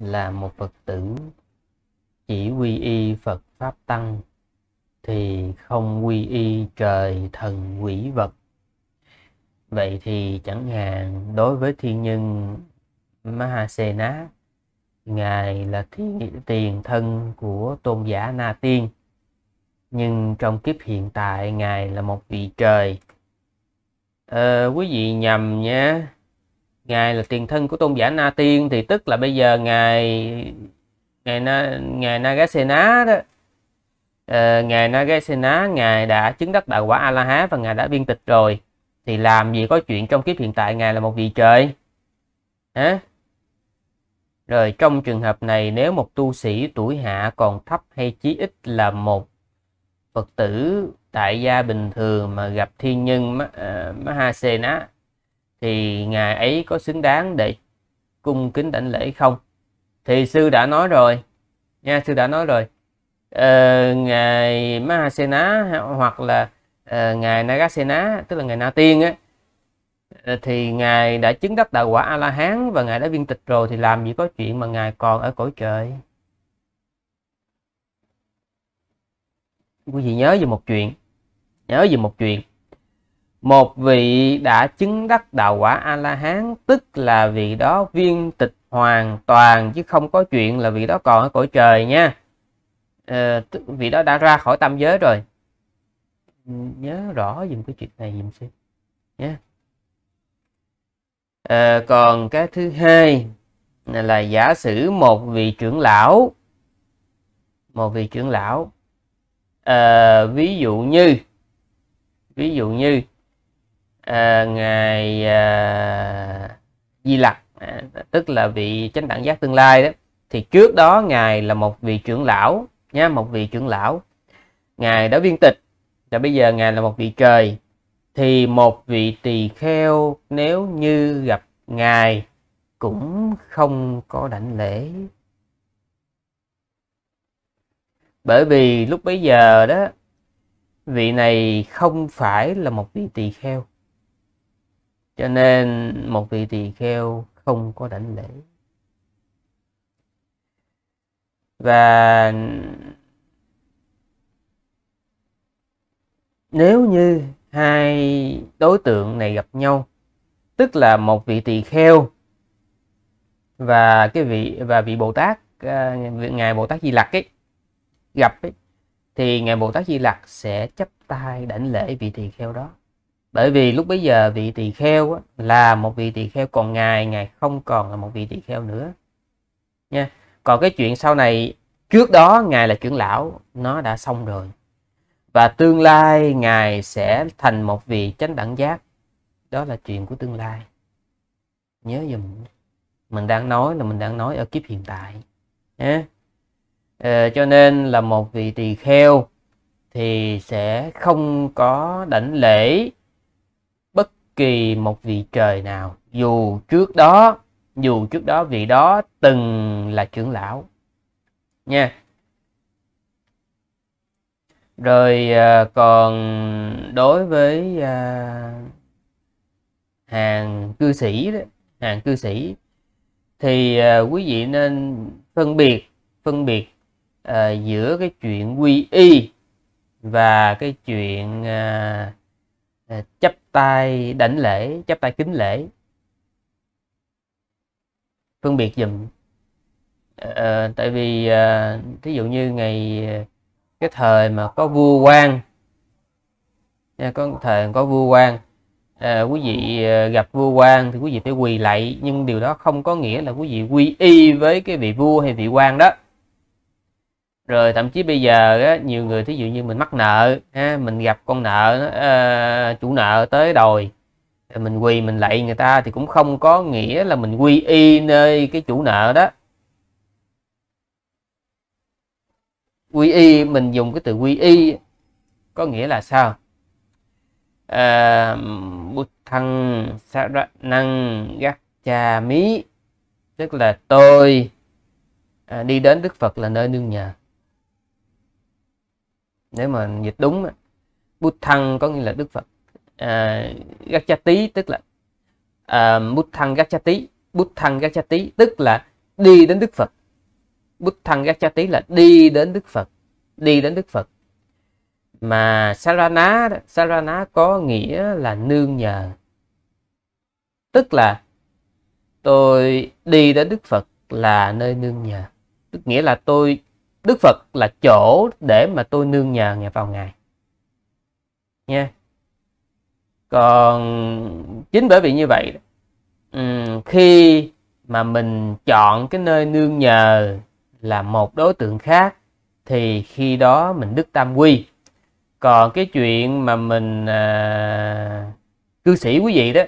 là một phật tử chỉ quy y phật pháp tăng thì không quy y trời thần quỷ vật vậy thì chẳng hạn đối với thiên nhân mahasena ngài là thiên tiền thân của tôn giả na tiên nhưng trong kiếp hiện tại ngài là một vị trời à, quý vị nhầm nhé ngài là tiền thân của tôn giả na tiên thì tức là bây giờ ngài ngài na ngài nagasena đó uh, ngài nagasena ngài đã chứng đắc đạo quả a la hán và ngài đã viên tịch rồi thì làm gì có chuyện trong kiếp hiện tại ngài là một vị trời hả rồi trong trường hợp này nếu một tu sĩ tuổi hạ còn thấp hay chí ít là một phật tử tại gia bình thường mà gặp thiên nhân uh, Mahasena thì ngài ấy có xứng đáng để cung kính đảnh lễ không thì sư đã nói rồi nha sư đã nói rồi ờ, ngài Mahasena hoặc là ờ, ngài Nagasena tức là ngài Na Tiên á ờ, thì ngài đã chứng đắc đạo quả A La Hán và ngài đã viên tịch rồi thì làm gì có chuyện mà ngài còn ở cõi trời quý vị nhớ về một chuyện nhớ về một chuyện một vị đã chứng đắc đạo quả a la hán tức là vị đó viên tịch hoàn toàn chứ không có chuyện là vị đó còn ở cõi trời nha à, vị đó đã ra khỏi tam giới rồi nhớ rõ dùm cái chuyện này dùm xem nhé à, ờ, còn cái thứ hai là giả sử một vị trưởng lão một vị trưởng lão à, ví dụ như ví dụ như à, ngài à, Di Lặc à, tức là vị chánh đẳng giác tương lai đó thì trước đó ngài là một vị trưởng lão nha một vị trưởng lão ngài đã viên tịch và bây giờ ngài là một vị trời thì một vị tỳ kheo nếu như gặp ngài cũng không có đảnh lễ bởi vì lúc bấy giờ đó vị này không phải là một vị tỳ kheo cho nên một vị tỳ kheo không có đảnh lễ và nếu như hai đối tượng này gặp nhau tức là một vị tỳ kheo và cái vị và vị bồ tát à, ngài bồ tát di lặc ấy gặp ấy, thì ngài bồ tát di lặc sẽ chấp tay đảnh lễ vị tỳ kheo đó bởi vì lúc bấy giờ vị tỳ kheo á, là một vị tỳ kheo còn ngài ngài không còn là một vị tỳ kheo nữa nha còn cái chuyện sau này trước đó ngài là trưởng lão nó đã xong rồi và tương lai ngài sẽ thành một vị chánh đẳng giác đó là chuyện của tương lai nhớ dùm mình đang nói là mình đang nói ở kiếp hiện tại nhé à, ờ, cho nên là một vị tỳ kheo thì sẽ không có đảnh lễ kỳ một vị trời nào dù trước đó dù trước đó vị đó từng là trưởng lão nha rồi à, còn đối với à, hàng cư sĩ đó, hàng cư sĩ thì à, quý vị nên phân biệt phân biệt giữa cái chuyện quy y và cái chuyện à, Ờ, chấp tay đảnh lễ chấp tay kính lễ phân biệt dùm à, ờ, ờ, tại vì à, thí dụ như ngày cái thời mà có vua quan à, có thời có vua quan à, quý vị gặp vua quan thì quý vị phải quỳ lạy nhưng điều đó không có nghĩa là quý vị quy y với cái vị vua hay vị quan đó rồi thậm chí bây giờ á, nhiều người thí dụ như mình mắc nợ ha, mình gặp con nợ à, chủ nợ tới đòi mình quỳ mình lạy người ta thì cũng không có nghĩa là mình quy y nơi cái chủ nợ đó quy y mình dùng cái từ quy y có nghĩa là sao à, ờ, bút thăng sát năng gắt cha mí tức là tôi à, đi đến đức phật là nơi nương nhờ nếu mà dịch đúng bút thăng có nghĩa là đức phật à, gác cha tí tức là à, bút thăng gác cha tí bút thăng gác cha tí tức là đi đến đức phật bút thăng gác cha tí là đi đến đức phật đi đến đức phật mà sarana sarana có nghĩa là nương nhờ tức là tôi đi đến đức phật là nơi nương nhờ tức nghĩa là tôi Đức Phật là chỗ để mà tôi nương nhờ ngày vào Ngài. Nha. Còn chính bởi vì như vậy khi mà mình chọn cái nơi nương nhờ là một đối tượng khác thì khi đó mình đức tam quy. Còn cái chuyện mà mình à, cư sĩ quý vị đó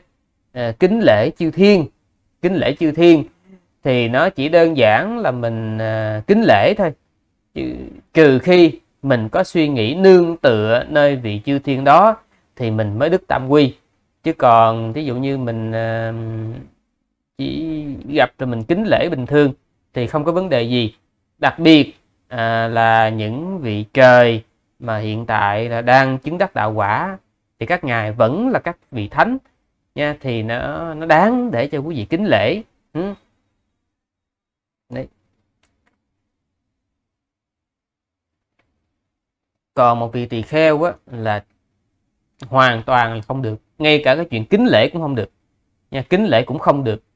à, kính lễ chư thiên, kính lễ chư thiên thì nó chỉ đơn giản là mình à, kính lễ thôi trừ khi mình có suy nghĩ nương tựa nơi vị chư thiên đó thì mình mới đức tam quy chứ còn thí dụ như mình ờ, chỉ gặp rồi mình kính lễ bình thường thì không có vấn đề gì đặc biệt à, là những vị trời mà hiện tại là đang chứng đắc đạo quả thì các ngài vẫn là các vị thánh nha thì nó nó đáng để cho quý vị kính lễ ừ. còn một vị tỳ kheo á, là hoàn toàn không được ngay cả cái chuyện kính lễ cũng không được nha kính lễ cũng không được